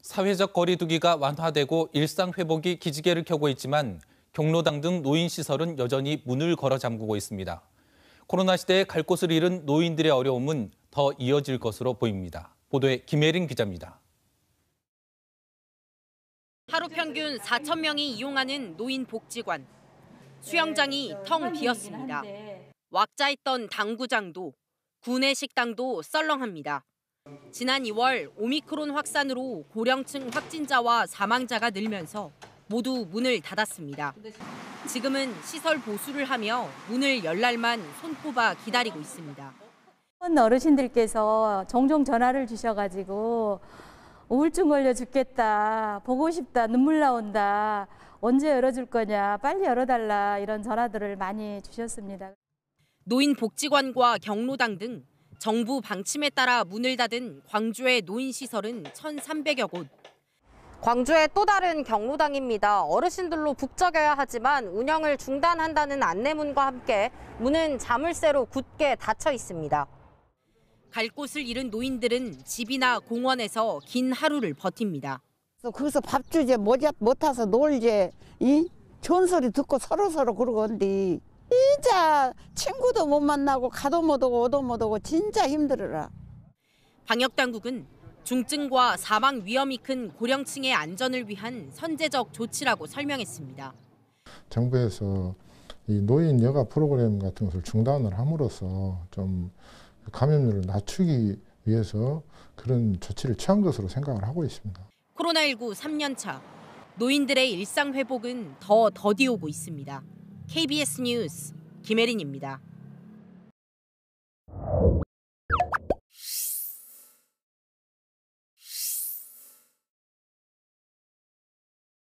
사회적 거리두기가 완화되고 일상 회복이 기지개를 켜고 있지만 경로당 등 노인 시설은 여전히 문을 걸어 잠그고 있습니다. 코로나 시대에 갈 곳을 잃은 노인들의 어려움은 더 이어질 것으로 보입니다. 보도에 김혜린 기자입니다. 하루 평균 4천 명이 이용하는 노인 복지관. 수영장이 텅 비었습니다. 왁자있던 당구장도 구내 식당도 썰렁합니다. 지난 2월 오미크론 확산으로 고령층 확진자와 사망자가 늘면서 모두 문을 닫았습니다. 지금은 시설 보수를 하며 문을 열 날만 손꼽아 기다리고 있습니다. 어르신들께서 종종 전화를 주셔가지고 우울증 걸려 죽겠다, 보고 싶다, 눈물 나온다, 언제 열어줄 거냐, 빨리 열어달라 이런 전화들을 많이 주셨습니다. 노인복지관과 경로당 등 정부 방침에 따라 문을 닫은 광주의 노인시설은 1,300여 곳. 광주의 또 다른 경로당입니다. 어르신들로 북적여야 하지만 운영을 중단한다는 안내문과 함께 문은 자물쇠로 굳게 닫혀 있습니다. 갈 곳을 잃은 노인들은 집이나 공원에서 긴 하루를 버팁니다. 그래서밥 주제, 못 뭐 타서 놀제, 이? 전설이 듣고 서로서로 서로 그러건디 진짜 친구도 못 만나고 가도 못 오고 오도 못 오고 진짜 힘들어라. 방역당국은 중증과 사망 위험이 큰 고령층의 안전을 위한 선제적 조치라고 설명했습니다. 정부에서 이 노인 여가 프로그램 같은 것을 중단을 함으로써 좀 감염률을 낮추기 위해서 그런 조치를 취한 것으로 생각을 하고 있습니다. 코로나19 3년차 노인들의 일상 회복은 더 더디오고 있습니다. KBS 뉴스 김혜린입니다.